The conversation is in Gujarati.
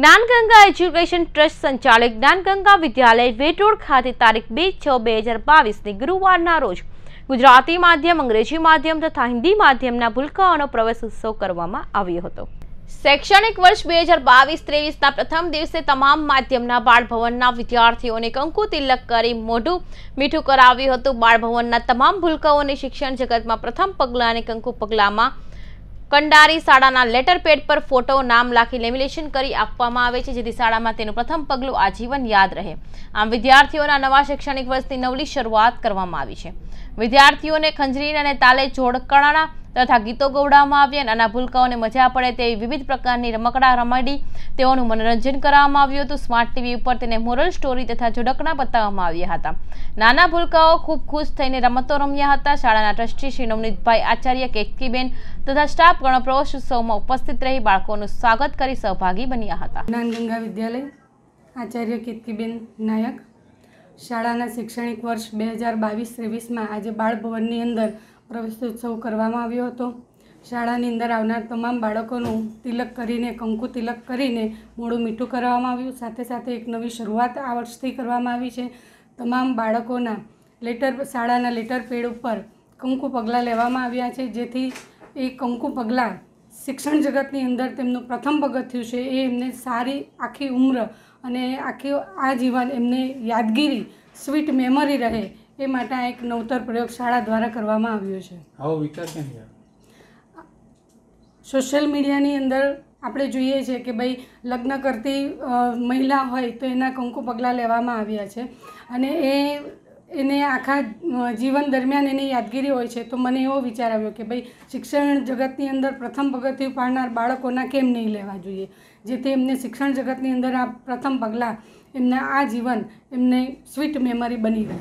જ્ઞાનગંગા એજ્યુકેશન ટ્રસ્ટ સંચાલિત જ્ઞાનગંગા વિદ્યાલય વેટોડ ખાતે તારીખ બે છ બે હજાર બાવીસની ગુરુવારના રોજ ગુજરાતી માધ્યમ અંગ્રેજી માધ્યમ તથા હિન્દી માધ્યમના ભૂલકાઓનો પ્રવેશ ઉત્સવ કરવામાં આવ્યો હતો શૈક્ષણિક વર્ષ બે હજાર બાવીસ ત્રેવીસના પ્રથમ દિવસે તમામ માધ્યમના બાળભવનના વિદ્યાર્થીઓને કંકુ તિલક કરી મોઢું મીઠું કરાવ્યું હતું બાળભવનના તમામ ભૂલકાઓને શિક્ષણ જગતમાં પ્રથમ પગલાં અને કંકુ પગલાંમાં કંડારી શાળાના લેટર પેડ પર ફોટો નામ લાખી લેમિનેશન કરી આપવામાં આવે છે જેથી શાળામાં તેનું પ્રથમ પગલું આજીવન યાદ રહે આમ વિદ્યાર્થીઓના નવા શૈક્ષણિક વર્ષની નવલી શરૂઆત કરવામાં આવી છે વિદ્યાર્થીઓને ખંજરીન અને તાલે જોડકણાના તથા ગીતો ગૌડાવવામાં આવ્યા અને નાના ભૂલકાઓને મજા પડે તેવી વિવિધ પ્રકારની રમકડા રમાડી તેઓનું મનોરંજન કરવામાં આવ્યું હતું સ્માર્ટ ટીવી ઉપર તેને મોરલ સ્ટોરી તથા જોડકણા બતાવવામાં આવ્યા હતા નાના ભૂલકાઓ ખૂબ ખુશ થઈને રમતો રમ્યા હતા શાળાના ટ્રસ્ટી શ્રી નવનીતભાઈ આચાર્ય કેકીબેન તથા સ્ટાફ ગણપ્રવેશ ઉત્સવમાં ઉપસ્થિત રહી બાળકોનું સ્વાગત કરી સહભાગી બન્યા હતા જ્ઞાન વિદ્યાલય આચાર્ય કેતકીબેન નાયક શાળાના શૈક્ષણિક વર્ષ બે હજાર બાવીસ ત્રેવીસમાં આજે બાળભવનની અંદર પ્રવેશોત્સવ કરવામાં આવ્યો હતો શાળાની અંદર આવનાર તમામ બાળકોનું તિલક કરીને કંકુ તિલક કરીને મોડું મીઠું કરવામાં આવ્યું સાથે સાથે એક નવી શરૂઆત આ વર્ષથી કરવામાં આવી છે તમામ બાળકોના લેટર શાળાના લેટર પેડ ઉપર કંકુ પગલાં લેવામાં આવ્યા છે જેથી એ કંકુ પગલાં શિક્ષણ જગતની અંદર તેમનું પ્રથમ પગથિયું છે એ એમને સારી આખી ઉમ્ર અને આખી આ જીવન એમને યાદગીરી સ્વીટ મેમરી રહે એ માટે આ એક નવતર પ્રયોગશાળા દ્વારા કરવામાં આવ્યો છે સોશિયલ મીડિયાની અંદર આપણે જોઈએ છે કે ભાઈ લગ્ન કરતી મહિલા હોય તો એના કંકુ પગલાં લેવામાં આવ્યા છે અને એ એને આખા જીવન દરમિયાન એની યાદગીરી હોય છે તો મને એવો વિચાર આવ્યો કે ભાઈ શિક્ષણ જગતની અંદર પ્રથમ પગથિયું પાડનાર બાળકોના કેમ નહીં લેવા જોઈએ જેથી એમને શિક્ષણ જગતની અંદર આ પ્રથમ પગલાં એમના આ જીવન એમને સ્વીટ મેમરી બની રહે